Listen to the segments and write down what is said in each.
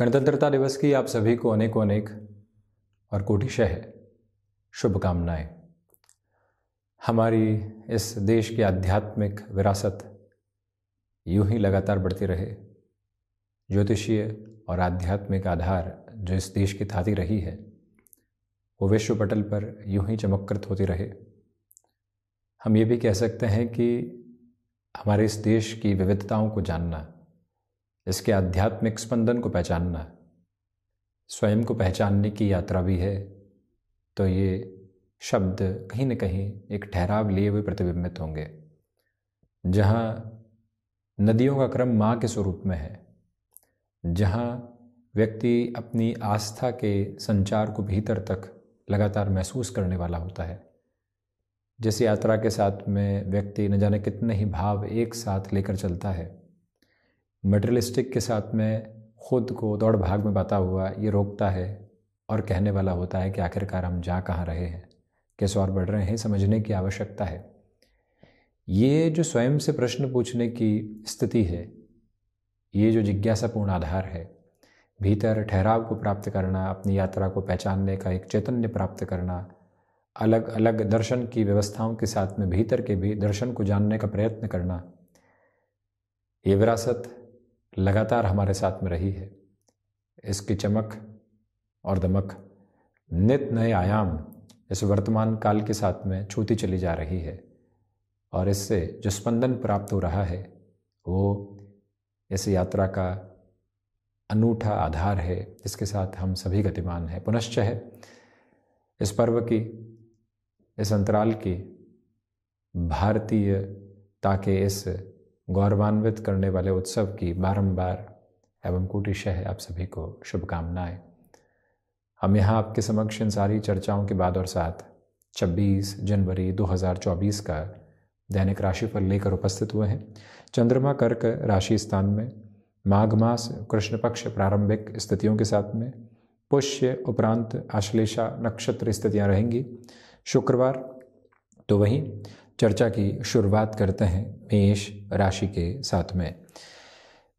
गणतंत्रता दिवस की आप सभी को अनेकों अनेक और कोटिशह शुभकामनाएं हमारी इस देश की आध्यात्मिक विरासत यूं ही लगातार बढ़ती रहे ज्योतिषीय और आध्यात्मिक आधार जो इस देश की थाती रही है वो विश्व पटल पर यूं ही चमककृत होती रहे हम ये भी कह सकते हैं कि हमारे इस देश की विविधताओं को जानना इसके आध्यात्मिक स्पंदन को पहचानना स्वयं को पहचानने की यात्रा भी है तो ये शब्द कहीं न कहीं एक ठहराव लिए हुए प्रतिबिंबित होंगे जहाँ नदियों का क्रम माँ के स्वरूप में है जहाँ व्यक्ति अपनी आस्था के संचार को भीतर तक लगातार महसूस करने वाला होता है जिस यात्रा के साथ में व्यक्ति न जाने कितने ही भाव एक साथ लेकर चलता है मेटरलिस्टिक के साथ में खुद को दौड़ भाग में बता हुआ ये रोकता है और कहने वाला होता है कि आखिरकार हम जा कहाँ रहे हैं कैसे और बढ़ रहे हैं समझने की आवश्यकता है ये जो स्वयं से प्रश्न पूछने की स्थिति है ये जो जिज्ञासापूर्ण आधार है भीतर ठहराव को प्राप्त करना अपनी यात्रा को पहचानने का एक चैतन्य प्राप्त करना अलग अलग दर्शन की व्यवस्थाओं के साथ में भीतर के भी दर्शन को जानने का प्रयत्न करना ये विरासत लगातार हमारे साथ में रही है इसकी चमक और दमक नित नए आयाम इस वर्तमान काल के साथ में छूती चली जा रही है और इससे जो स्पंदन प्राप्त हो रहा है वो इस यात्रा का अनूठा आधार है जिसके साथ हम सभी गतिमान हैं पुनश्च है इस पर्व की इस अंतराल की भारतीयता के इस गौरवान्वित करने वाले उत्सव की बारंबार एवं कुटिशह आप सभी को शुभकामनाएं हम यहाँ आपके समक्ष इन सारी चर्चाओं के बाद और साथ 26 जनवरी 2024 का दैनिक राशि पर लेकर उपस्थित हुए हैं चंद्रमा कर्क राशि स्थान में माघ मास कृष्ण पक्ष प्रारंभिक स्थितियों के साथ में पुष्य उपरांत आश्लेषा नक्षत्र स्थितियाँ रहेंगी शुक्रवार तो वहीं चर्चा की शुरुआत करते हैं मेष राशि के साथ में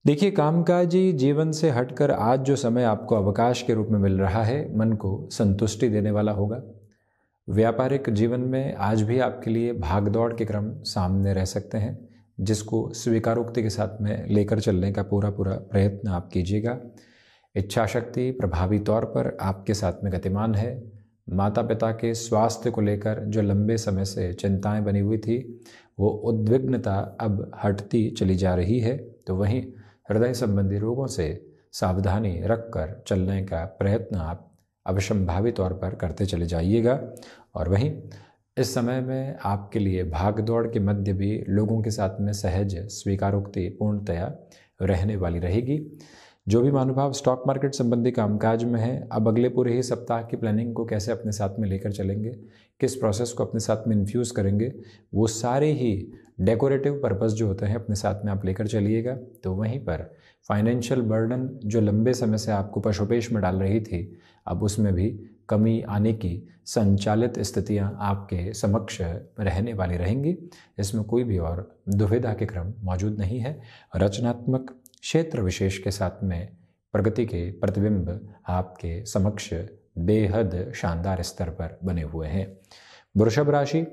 देखिए कामकाजी जीवन से हटकर आज जो समय आपको अवकाश के रूप में मिल रहा है मन को संतुष्टि देने वाला होगा व्यापारिक जीवन में आज भी आपके लिए भागदौड़ के क्रम सामने रह सकते हैं जिसको स्वीकारोक्ति के साथ में लेकर चलने का पूरा पूरा प्रयत्न आप कीजिएगा इच्छा शक्ति प्रभावी तौर पर आपके साथ में गतिमान है माता पिता के स्वास्थ्य को लेकर जो लंबे समय से चिंताएं बनी हुई थी वो उद्विग्नता अब हटती चली जा रही है तो वहीं हृदय संबंधी रोगों से सावधानी रखकर चलने का प्रयत्न आप अवश्यंभावी तौर पर करते चले जाइएगा और वहीं इस समय में आपके लिए भाग दौड़ के मध्य भी लोगों के साथ में सहज स्वीकारोक्ति पूर्णतया रहने वाली रहेगी जो भी मानुभाव स्टॉक मार्केट संबंधी कामकाज में है अब अगले पूरे ही सप्ताह की प्लानिंग को कैसे अपने साथ में लेकर चलेंगे किस प्रोसेस को अपने साथ में इन्फ्यूज़ करेंगे वो सारे ही डेकोरेटिव पर्पज़ जो होते हैं अपने साथ में आप लेकर चलिएगा तो वहीं पर फाइनेंशियल बर्डन जो लंबे समय से आपको पशुपेश में डाल रही थी अब उसमें भी कमी आने की संचालित स्थितियां आपके समक्ष रहने वाली रहेंगी इसमें कोई भी और दुविधा के क्रम मौजूद नहीं है रचनात्मक क्षेत्र विशेष के साथ में प्रगति के प्रतिबिंब आपके समक्ष बेहद शानदार स्तर पर बने हुए हैं वृषभ राशि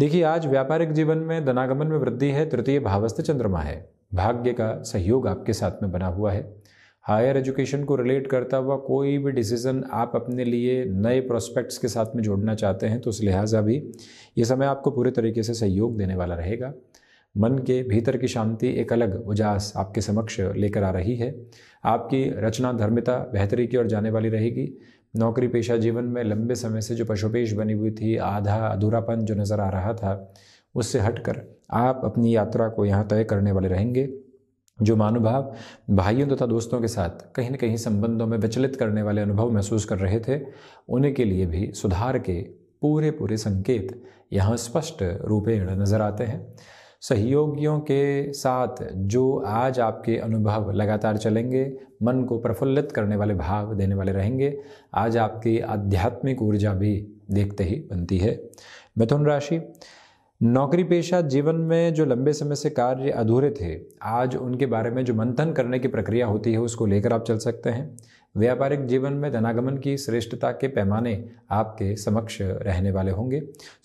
देखिए आज व्यापारिक जीवन में धनागमन में वृद्धि है तृतीय भावस्थ चंद्रमा है भाग्य का सहयोग आपके साथ में बना हुआ है हायर एजुकेशन को रिलेट करता हुआ कोई भी डिसीजन आप अपने लिए नए प्रोस्पेक्ट्स के साथ में जोड़ना चाहते हैं तो उस लिहाजा भी ये समय आपको पूरे तरीके से सहयोग देने वाला रहेगा मन के भीतर की शांति एक अलग उजास आपके समक्ष लेकर आ रही है आपकी रचना धर्मिता बेहतरी की ओर जाने वाली रहेगी नौकरी पेशा जीवन में लंबे समय से जो पशुपेश बनी हुई थी आधा अधूरापन जो नज़र आ रहा था उससे हटकर आप अपनी यात्रा को यहाँ तय करने वाले रहेंगे जो मानुभाव भाइयों तथा दोस्तों के साथ कहीं न कहीं संबंधों में विचलित करने वाले अनुभव महसूस कर रहे थे उन्हीं के लिए भी सुधार के पूरे पूरे संकेत यहाँ स्पष्ट रूपेण नज़र आते हैं सहयोगियों के साथ जो आज आपके अनुभव लगातार चलेंगे मन को प्रफुल्लित करने वाले भाव देने वाले रहेंगे आज आपकी आध्यात्मिक ऊर्जा भी देखते ही बनती है मिथुन राशि नौकरी पेशा जीवन में जो लंबे समय से कार्य अधूरे थे आज उनके बारे में जो मंथन करने की प्रक्रिया होती है उसको लेकर आप चल सकते हैं व्यापारिक जीवन में धनागमन की श्रेष्ठता के पैमाने आपके समक्ष रहने वाले होंगे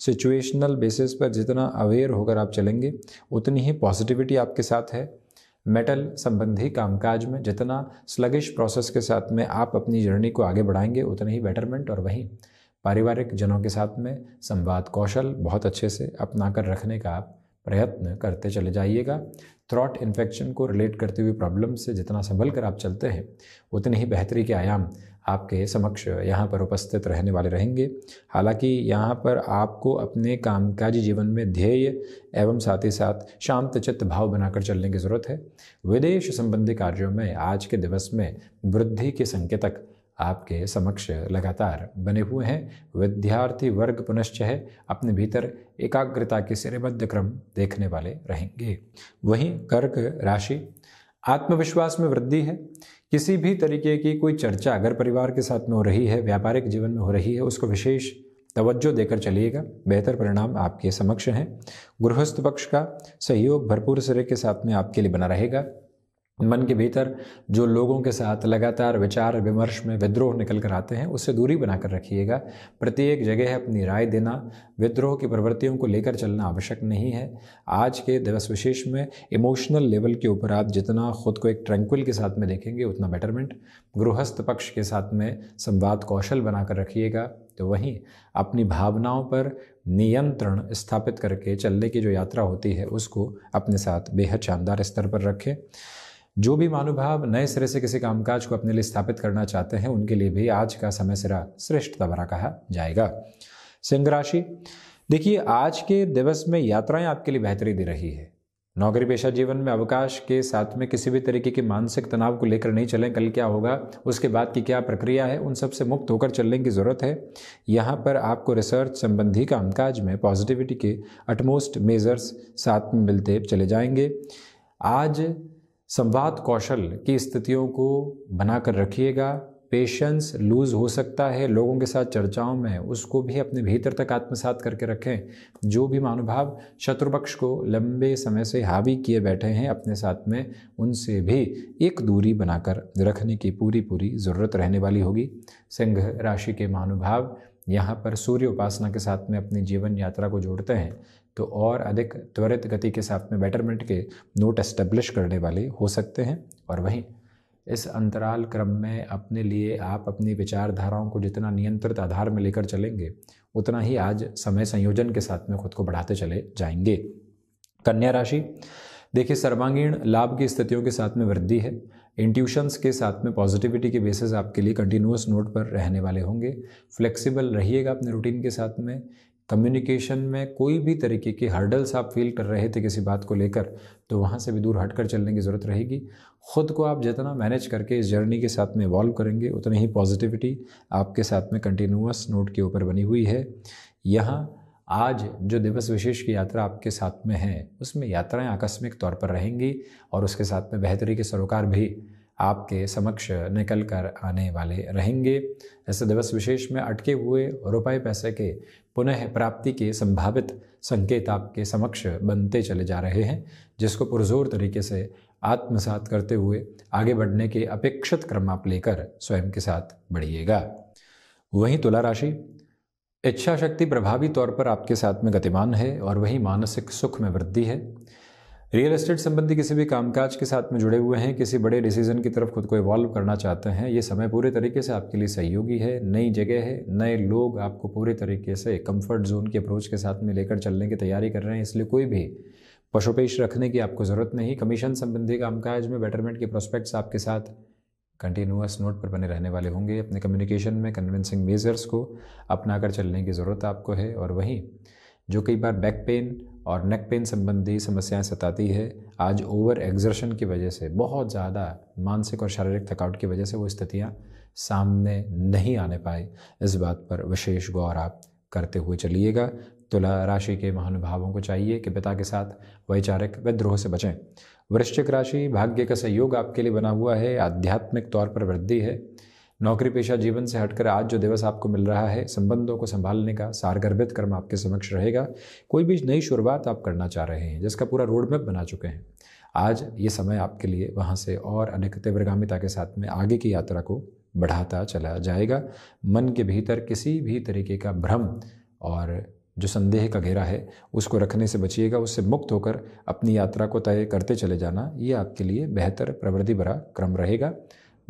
सिचुएशनल बेसिस पर जितना अवेयर होकर आप चलेंगे उतनी ही पॉजिटिविटी आपके साथ है मेटल संबंधी कामकाज में जितना स्लगिश प्रोसेस के साथ में आप अपनी जर्नी को आगे बढ़ाएंगे उतने ही बेटरमेंट और वहीं पारिवारिक जनों के साथ में संवाद कौशल बहुत अच्छे से अपना कर रखने का आप प्रयत्न करते चले जाइएगा थ्रॉट इन्फेक्शन को रिलेट करते हुए प्रॉब्लम से जितना संभल कर आप चलते हैं उतने ही बेहतरी के आयाम आपके समक्ष यहाँ पर उपस्थित रहने वाले रहेंगे हालांकि यहाँ पर आपको अपने कामकाजी जीवन में ध्येय एवं साथ ही साथ शांत चित्त भाव बनाकर चलने की ज़रूरत है विदेश संबंधी कार्यों में आज के दिवस में वृद्धि के संकेतक आपके समक्ष लगातार बने हुए हैं विद्यार्थी वर्ग पुनश्च है अपने भीतर एकाग्रता के सिरेबद्ध क्रम देखने वाले रहेंगे वहीं कर्क राशि आत्मविश्वास में वृद्धि है किसी भी तरीके की कोई चर्चा अगर परिवार के साथ में हो रही है व्यापारिक जीवन में हो रही है उसको विशेष तवज्जो देकर चलिएगा बेहतर परिणाम आपके समक्ष हैं गृहस्थ पक्ष का सहयोग भरपूर सिरे के साथ में आपके लिए बना रहेगा मन के भीतर जो लोगों के साथ लगातार विचार विमर्श में विद्रोह निकल कर आते हैं उससे दूरी बनाकर रखिएगा प्रत्येक जगह अपनी राय देना विद्रोह की प्रवृत्तियों को लेकर चलना आवश्यक नहीं है आज के दिवस विशेष में इमोशनल लेवल के ऊपर आप जितना खुद को एक ट्रैंक्विल के साथ में देखेंगे उतना बेटरमेंट गृहस्थ पक्ष के साथ में संवाद कौशल बनाकर रखिएगा तो वहीं अपनी भावनाओं पर नियंत्रण स्थापित करके चलने की जो यात्रा होती है उसको अपने साथ बेहद शानदार स्तर पर रखें जो भी मानुभाव नए सिरे से किसी कामकाज को अपने लिए स्थापित करना चाहते हैं उनके लिए भी आज का समय सिरा श्रेष्ठता भरा कहा जाएगा सिंह राशि देखिए आज के दिवस में यात्राएं आपके लिए बेहतरी दे रही है नौकरी पेशा जीवन में अवकाश के साथ में किसी भी तरीके के मानसिक तनाव को लेकर नहीं चलें कल क्या होगा उसके बाद की क्या प्रक्रिया है उन सब से मुक्त होकर चलने की ज़रूरत है यहाँ पर आपको रिसर्च संबंधी कामकाज में पॉजिटिविटी के अटमोस्ट मेजर्स साथ में मिलते चले जाएंगे आज संवाद कौशल की स्थितियों को बनाकर रखिएगा पेशेंस लूज हो सकता है लोगों के साथ चर्चाओं में उसको भी अपने भीतर तक आत्मसात करके रखें जो भी मानुभाव शत्रुपक्ष को लंबे समय से हावी किए बैठे हैं अपने साथ में उनसे भी एक दूरी बनाकर रखने की पूरी पूरी ज़रूरत रहने वाली होगी सिंह राशि के महानुभाव यहाँ पर सूर्य उपासना के साथ में अपनी जीवन यात्रा को जोड़ते हैं तो और अधिक त्वरित गति के साथ में बेटरमेंट के नोट एस्टेब्लिश करने वाले हो सकते हैं और वहीं इस अंतराल क्रम में अपने लिए आप अपनी विचारधाराओं को जितना नियंत्रित आधार में लेकर चलेंगे उतना ही आज समय संयोजन के साथ में खुद को बढ़ाते चले जाएंगे कन्या राशि देखिए सर्वांगीण लाभ की स्थितियों के साथ में वृद्धि है इंट्यूशंस के साथ में पॉजिटिविटी के बेसिस आपके लिए कंटिन्यूस नोट पर रहने वाले होंगे फ्लेक्सिबल रहिएगा अपने रूटीन के साथ में कम्युनिकेशन में कोई भी तरीके के हर्डल्स आप फील कर रहे थे किसी बात को लेकर तो वहाँ से भी दूर हटकर चलने की ज़रूरत रहेगी ख़ुद को आप जितना मैनेज करके इस जर्नी के साथ में इवॉल्व करेंगे उतनी ही पॉजिटिविटी आपके साथ में कंटिन्यूस नोट के ऊपर बनी हुई है यहाँ आज जो दिवस विशेष की यात्रा आपके साथ में है उसमें यात्राएं आकस्मिक तौर पर रहेंगी और उसके साथ में बेहतरी के सरोकार भी आपके समक्ष निकल कर आने वाले रहेंगे ऐसे दिवस विशेष में अटके हुए रुपए पैसे के पुनः प्राप्ति के संभावित संकेत आपके समक्ष बनते चले जा रहे हैं जिसको पुरजोर तरीके से आत्मसात करते हुए आगे बढ़ने के अपेक्षित क्रम आप लेकर स्वयं के साथ बढ़िएगा वहीं तुला राशि इच्छा शक्ति प्रभावी तौर पर आपके साथ में गतिमान है और वही मानसिक सुख में वृद्धि है रियल एस्टेट संबंधी किसी भी कामकाज के साथ में जुड़े हुए हैं किसी बड़े डिसीजन की तरफ खुद को इवॉल्व करना चाहते हैं ये समय पूरे तरीके से आपके लिए सहयोगी है नई जगह है नए लोग आपको पूरे तरीके से कंफर्ट जोन के अप्रोच के साथ में लेकर चलने की तैयारी कर रहे हैं इसलिए कोई भी पशुपेश रखने की आपको ज़रूरत नहीं कमीशन संबंधी कामकाज में बेटरमेंट के प्रोस्पेक्ट्स आपके साथ कंटिन्यूस नोट पर बने रहने वाले होंगे अपने कम्युनिकेशन में कन्विंसिंग मेजर्स को अपना कर चलने की ज़रूरत आपको है और वहीं जो कई बार बैक पेन और नेक पेन संबंधी समस्याएं सताती है आज ओवर एग्जर्शन की वजह से बहुत ज़्यादा मानसिक और शारीरिक थकावट की वजह से वो स्थितियाँ सामने नहीं आने पाए इस बात पर विशेष गौर आप करते हुए चलिएगा तुला राशि के महानुभावों को चाहिए कि पिता के साथ वैचारिक विद्रोह से बचें वृश्चिक राशि भाग्य का सहयोग आपके लिए बना हुआ है आध्यात्मिक तौर पर वृद्धि है नौकरी पेशा जीवन से हटकर आज जो दिवस आपको मिल रहा है संबंधों को संभालने का सारगर्भित कर्म आपके समक्ष रहेगा कोई भी नई शुरुआत आप करना चाह रहे हैं जिसका पूरा रोड मैप बना चुके हैं आज ये समय आपके लिए वहाँ से और अधिक तीव्रगामिता के साथ में आगे की यात्रा को बढ़ाता चला जाएगा मन के भीतर किसी भी तरीके का भ्रम और जो संदेह का घेरा है उसको रखने से बचिएगा उससे मुक्त होकर अपनी यात्रा को तय करते चले जाना ये आपके लिए बेहतर प्रवृत्ति भरा क्रम रहेगा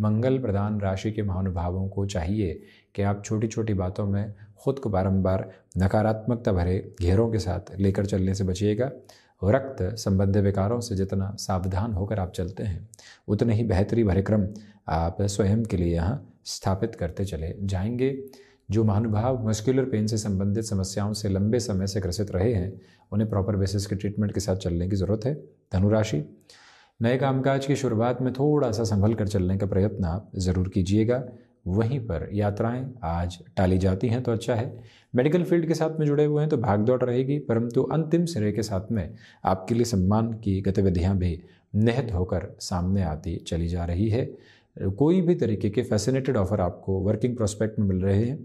मंगल प्रधान राशि के महानुभावों को चाहिए कि आप छोटी छोटी बातों में खुद को बारंबार नकारात्मकता भरे घेरों के साथ लेकर चलने से बचिएगा रक्त संबंध विकारों से जितना सावधान होकर आप चलते हैं उतने ही बेहतरी भरे क्रम आप स्वयं के लिए यहाँ स्थापित करते चले जाएंगे जो महानुभाव मस्कुलर पेन से संबंधित समस्याओं से लंबे समय से ग्रसित रहे हैं उन्हें प्रॉपर बेसिस के ट्रीटमेंट के साथ चलने की ज़रूरत है धनुराशि नए कामकाज की शुरुआत में थोड़ा सा संभल कर चलने का प्रयत्न आप ज़रूर कीजिएगा वहीं पर यात्राएं आज टाली जाती हैं तो अच्छा है मेडिकल फील्ड के साथ में जुड़े हुए हैं तो भागदौड़ रहेगी परंतु अंतिम सिरे के साथ में आपके लिए सम्मान की गतिविधियां भी निहित होकर सामने आती चली जा रही है कोई भी तरीके के फैसिनेटेड ऑफर आपको वर्किंग प्रोस्पेक्ट में मिल रहे हैं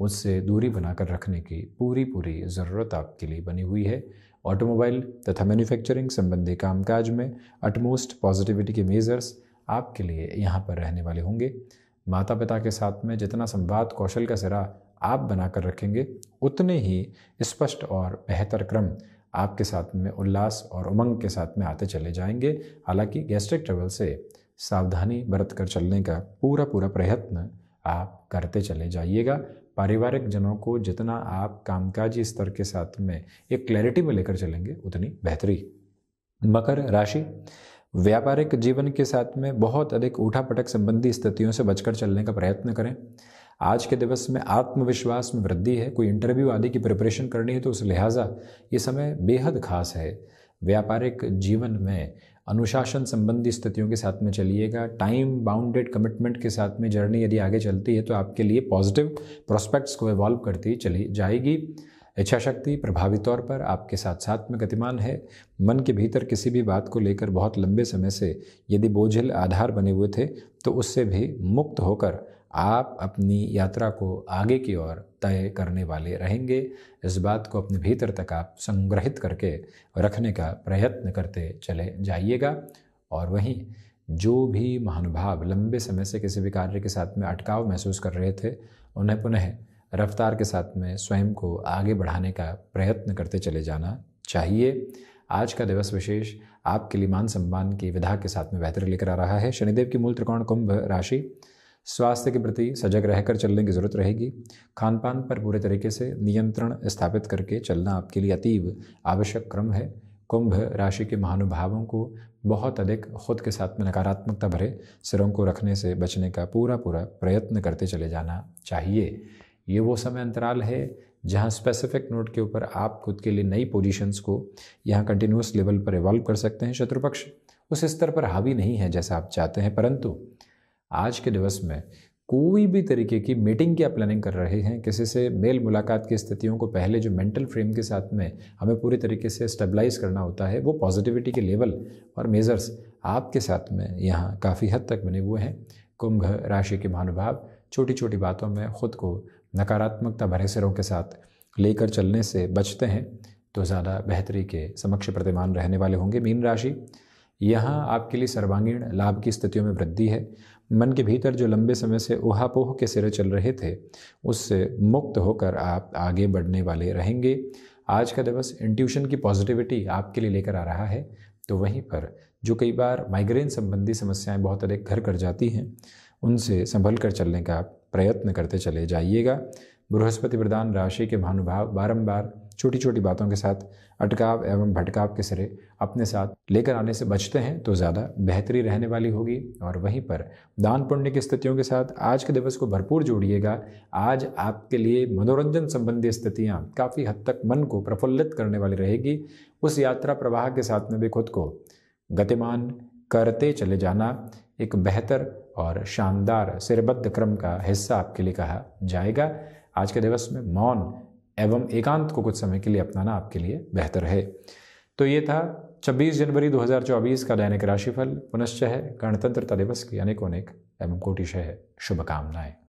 उससे दूरी बनाकर रखने की पूरी पूरी ज़रूरत आपके लिए बनी हुई है ऑटोमोबाइल तथा मैन्युफैक्चरिंग संबंधी कामकाज में अटमोस्ट पॉजिटिविटी के मेज़र्स आपके लिए यहाँ पर रहने वाले होंगे माता पिता के साथ में जितना संवाद कौशल का सिरा आप बनाकर रखेंगे उतने ही स्पष्ट और बेहतर क्रम आपके साथ में उल्लास और उमंग के साथ में आते चले जाएंगे हालांकि गैस्ट्रिक ट्रेवल से सावधानी बरत कर चलने का पूरा पूरा प्रयत्न आप करते चले जाइएगा पारिवारिक जनों को जितना आप कामकाजी स्तर के साथ में एक क्लैरिटी में लेकर चलेंगे उतनी बेहतरी मकर राशि व्यापारिक जीवन के साथ में बहुत अधिक उठापटक संबंधी स्थितियों से बचकर चलने का प्रयत्न करें आज के दिवस में आत्मविश्वास में वृद्धि है कोई इंटरव्यू आदि की प्रिपरेशन करनी है तो उस लिहाजा ये समय बेहद खास है व्यापारिक जीवन में अनुशासन संबंधी स्थितियों के साथ में चलिएगा टाइम बाउंडेड कमिटमेंट के साथ में जर्नी यदि आगे चलती है तो आपके लिए पॉजिटिव प्रोस्पेक्ट्स को इवॉल्व करती चली जाएगी इच्छा शक्ति प्रभावी तौर पर आपके साथ साथ में गतिमान है मन के भीतर किसी भी बात को लेकर बहुत लंबे समय से यदि बोझिल आधार बने हुए थे तो उससे भी मुक्त होकर आप अपनी यात्रा को आगे की ओर तय करने वाले रहेंगे इस बात को अपने भीतर तक आप संग्रहित करके रखने का प्रयत्न करते चले जाइएगा और वहीं जो भी महानुभाव लंबे समय से किसी भी कार्य के साथ में अटकाव महसूस कर रहे थे उन्हें पुनः रफ्तार के साथ में स्वयं को आगे बढ़ाने का प्रयत्न करते चले जाना चाहिए आज का दिवस विशेष आपके लिए मान सम्मान की विधा के साथ में बेहतर लेकर आ रहा है शनिदेव की मूल त्रिकोण कुंभ राशि स्वास्थ्य के प्रति सजग रहकर चलने की ज़रूरत रहेगी खान पान पर पूरे तरीके से नियंत्रण स्थापित करके चलना आपके लिए अतीब आवश्यक क्रम है कुंभ राशि के महानुभावों को बहुत अधिक खुद के साथ में नकारात्मकता भरे सिरों को रखने से बचने का पूरा पूरा प्रयत्न करते चले जाना चाहिए ये वो समय अंतराल है जहाँ स्पेसिफिक नोट के ऊपर आप खुद के लिए नई पोजीशंस को यहाँ कंटिन्यूस लेवल पर इवॉल्व कर सकते हैं शत्रुपक्ष उस स्तर पर हावी नहीं है जैसा आप चाहते हैं परंतु आज के दिवस में कोई भी तरीके की मीटिंग की आप प्लानिंग कर रहे हैं किसी से मेल मुलाकात की स्थितियों को पहले जो मेंटल फ्रेम के साथ में हमें पूरी तरीके से स्टेबलाइज करना होता है वो पॉजिटिविटी के लेवल और मेज़र्स आपके साथ में यहाँ काफ़ी हद तक बने हुए हैं कुंभ राशि के महानुभाव छोटी छोटी बातों में खुद को नकारात्मकता भरे सिरों के साथ लेकर चलने से बचते हैं तो ज़्यादा बेहतरी के समक्ष प्रतिमान रहने वाले होंगे मीन राशि यहाँ आपके लिए सर्वांगीण लाभ की स्थितियों में वृद्धि है मन के भीतर जो लंबे समय से ऊहापोह के सिरे चल रहे थे उससे मुक्त होकर आप आगे बढ़ने वाले रहेंगे आज का दिवस इंट्यूशन की पॉजिटिविटी आपके लिए लेकर आ रहा है तो वहीं पर जो कई बार माइग्रेन संबंधी समस्याएं बहुत अधिक घर कर जाती हैं उनसे संभल कर चलने का प्रयत्न करते चले जाइएगा बृहस्पति प्रदान राशि के महानुभाव बारंबार छोटी छोटी बातों के साथ अटकाव एवं भटकाव के सिरे अपने साथ लेकर आने से बचते हैं तो ज़्यादा बेहतरी रहने वाली होगी और वहीं पर दान पुण्य की स्थितियों के साथ आज के दिवस को भरपूर जोड़िएगा आज आपके लिए मनोरंजन संबंधी स्थितियाँ काफ़ी हद तक मन को प्रफुल्लित करने वाली रहेगी उस यात्रा प्रवाह के साथ में भी खुद को गतिमान करते चले जाना एक बेहतर और शानदार सिरबद्ध क्रम का हिस्सा आपके लिए कहा जाएगा आज के दिवस में मौन एवं एकांत को कुछ समय के लिए अपनाना आपके लिए बेहतर है तो ये था 26 जनवरी 2024 का दैनिक राशिफल पुनश्च है गणतंत्रता दिवस की अनेक अनेक एवं कोटिशय शुभकामनाएं